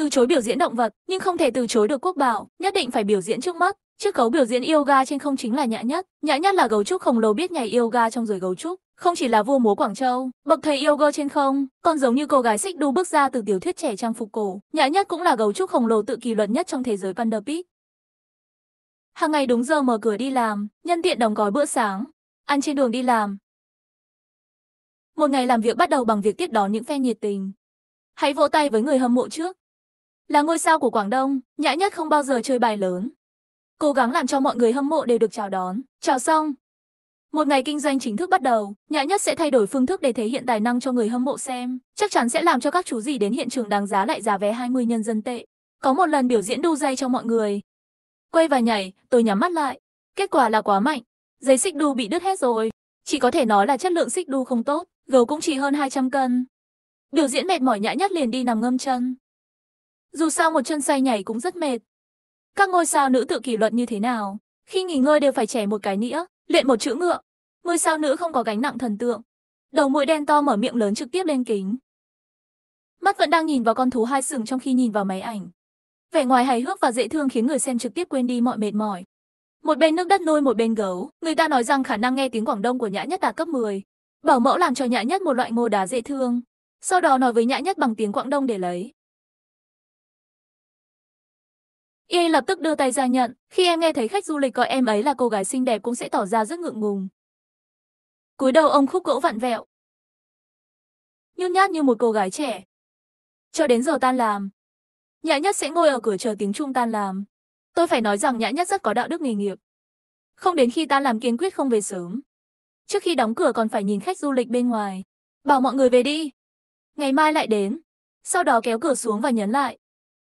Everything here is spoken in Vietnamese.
từ chối biểu diễn động vật nhưng không thể từ chối được quốc bảo, nhất định phải biểu diễn trước mắt. Chiếc gấu biểu diễn yoga trên không chính là Nhã Nhất. Nhã Nhất là gấu trúc khổng lồ biết nhảy yoga trong rồi gấu trúc, không chỉ là vua múa Quảng Châu, bậc thầy yoga trên không, còn giống như cô gái xích đu bước ra từ tiểu thuyết trẻ trang phục cổ. Nhã Nhất cũng là gấu trúc khổng lồ tự kỷ luật nhất trong thế giới Panda Hàng ngày đúng giờ mở cửa đi làm, nhân tiện đóng gói bữa sáng, ăn trên đường đi làm. Một ngày làm việc bắt đầu bằng việc tiếp đón những fan nhiệt tình. Hãy vỗ tay với người hâm mộ trước. Là ngôi sao của Quảng Đông, Nhã Nhất không bao giờ chơi bài lớn. Cố gắng làm cho mọi người hâm mộ đều được chào đón. Chào xong. Một ngày kinh doanh chính thức bắt đầu, Nhã Nhất sẽ thay đổi phương thức để thể hiện tài năng cho người hâm mộ xem. Chắc chắn sẽ làm cho các chú gì đến hiện trường đáng giá lại giá vé 20 nhân dân tệ. Có một lần biểu diễn đu dây cho mọi người. Quay và nhảy, tôi nhắm mắt lại. Kết quả là quá mạnh. Giấy xích đu bị đứt hết rồi. Chỉ có thể nói là chất lượng xích đu không tốt, gấu cũng chỉ hơn 200 cân. Biểu diễn mệt mỏi Nhã Nhất liền đi nằm ngâm chân, dù sao một chân xoay nhảy cũng rất mệt. Các ngôi sao nữ tự kỷ luật như thế nào? Khi nghỉ ngơi đều phải trẻ một cái nĩa, luyện một chữ ngựa. Ngôi sao nữ không có gánh nặng thần tượng. Đầu mũi đen to mở miệng lớn trực tiếp lên kính. Mắt vẫn đang nhìn vào con thú hai sừng trong khi nhìn vào máy ảnh. Vẻ ngoài hài hước và dễ thương khiến người xem trực tiếp quên đi mọi mệt mỏi. Một bên nước đất nuôi một bên gấu, người ta nói rằng khả năng nghe tiếng Quảng Đông của Nhã Nhất đạt cấp 10. Bảo mẫu làm cho Nhã Nhất một loại ngô đá dễ thương. Sau đó nói với Nhã Nhất bằng tiếng Quảng Đông để lấy. EA lập tức đưa tay ra nhận, khi em nghe thấy khách du lịch coi em ấy là cô gái xinh đẹp cũng sẽ tỏ ra rất ngượng ngùng. cúi đầu ông khúc gỗ vặn vẹo. Nhút nhát như một cô gái trẻ. Cho đến giờ tan làm. Nhã nhất sẽ ngồi ở cửa chờ tiếng trung tan làm. Tôi phải nói rằng nhã nhất rất có đạo đức nghề nghiệp. Không đến khi tan làm kiên quyết không về sớm. Trước khi đóng cửa còn phải nhìn khách du lịch bên ngoài. Bảo mọi người về đi. Ngày mai lại đến. Sau đó kéo cửa xuống và nhấn lại.